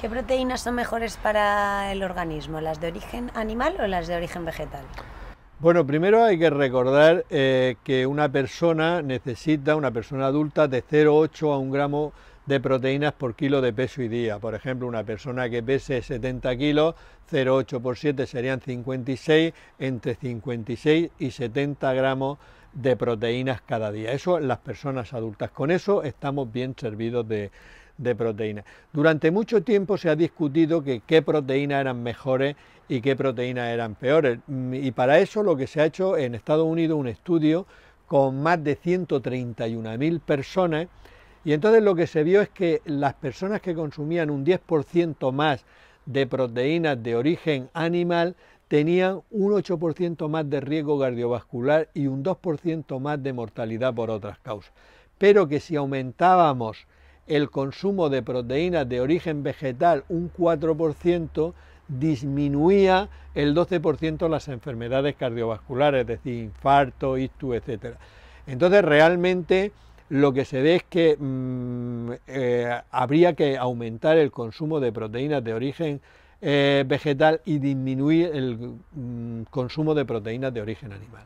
¿Qué proteínas son mejores para el organismo? ¿Las de origen animal o las de origen vegetal? Bueno, primero hay que recordar eh, que una persona necesita, una persona adulta, de 0,8 a 1 gramo de proteínas por kilo de peso y día. Por ejemplo, una persona que pese 70 kilos, 0,8 por 7 serían 56, entre 56 y 70 gramos de proteínas cada día. Eso las personas adultas. Con eso estamos bien servidos de, de proteínas. Durante mucho tiempo se ha discutido que qué proteínas eran mejores y qué proteínas eran peores. Mm, y para eso lo que se ha hecho en Estados Unidos un estudio con más de 131.000 personas y entonces lo que se vio es que las personas que consumían un 10% más de proteínas de origen animal tenían un 8% más de riesgo cardiovascular y un 2% más de mortalidad por otras causas. Pero que si aumentábamos el consumo de proteínas de origen vegetal un 4%, disminuía el 12% las enfermedades cardiovasculares, es decir, infarto, ictus, etc. Entonces, realmente lo que se ve es que mm, eh, habría que aumentar el consumo de proteínas de origen eh, vegetal y disminuir el mm, consumo de proteínas de origen animal.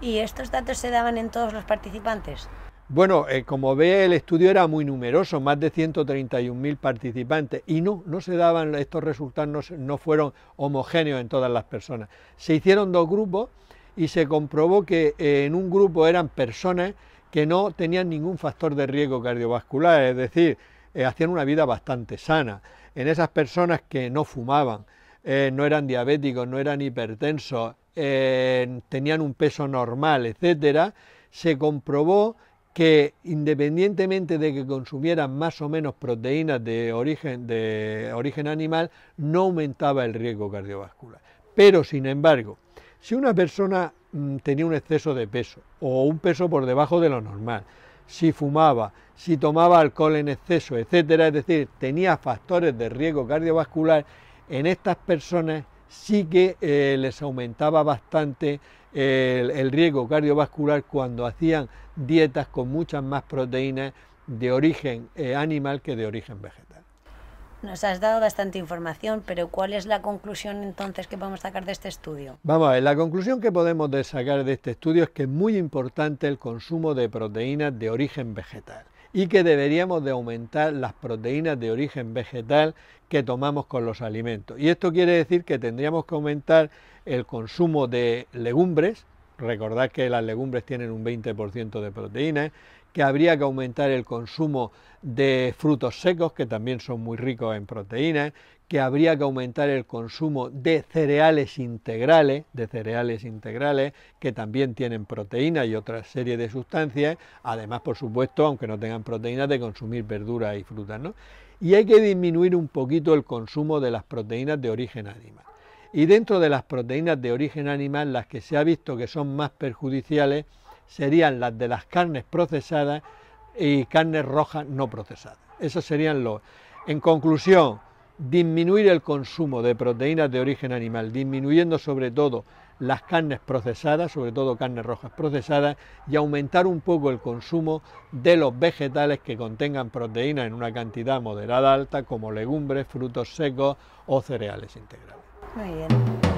¿Y estos datos se daban en todos los participantes? Bueno, eh, como ve, el estudio era muy numeroso, más de 131.000 participantes, y no, no se daban, estos resultados no, fueron homogéneos en todas las personas. Se hicieron dos grupos y se comprobó que eh, en un grupo eran personas que no tenían ningún factor de riesgo cardiovascular, es decir, eh, hacían una vida bastante sana. En esas personas que no fumaban, no eran diabéticos, no eran hipertensos, tenían un peso normal, etcétera, se comprobó que independientemente de que consumieran más o menos proteínas de origen, de origen animal, no aumentaba el riesgo cardiovascular. Pero, sin embargo, si una persona mm, tenía un exceso de peso o un peso por debajo de lo normal, si fumaba, si tomaba alcohol en exceso, etcétera, es decir, tenía factores de riesgo cardiovascular, en estas personas sí que eh, les aumentaba bastante el, riesgo cardiovascular cuando hacían dietas con muchas más proteínas de origen eh, animal que de origen vegetal. Nos has dado bastante información, pero ¿cuál es la conclusión entonces que podemos sacar de este estudio? Vamos a ver, la conclusión que podemos sacar de este estudio es que es muy importante el consumo de proteínas de origen vegetal y que deberíamos de aumentar las proteínas de origen vegetal que tomamos con los alimentos. Y esto quiere decir que tendríamos que aumentar el consumo de legumbres, recordad que las legumbres tienen un 20% de proteínas, que habría que aumentar el consumo de frutos secos, que también son muy ricos en proteínas, que habría que aumentar el consumo de cereales integrales, de cereales integrales que también tienen proteínas y otra serie de sustancias, además por supuesto, aunque no tengan proteínas, de consumir verduras y frutas, ¿no? Y hay que disminuir un poquito el consumo de las proteínas de origen animal. Y dentro de las proteínas de origen animal, las que se ha visto que son más perjudiciales serían las de las carnes procesadas y carnes rojas no procesadas. ...esas serían los. En conclusión, disminuir el consumo de proteínas de origen animal, disminuyendo sobre todo las carnes procesadas, sobre todo carnes rojas procesadas, y aumentar un poco el consumo de los vegetales que contengan proteínas en una cantidad moderada alta, como legumbres, frutos secos o cereales integrales. Muy bien.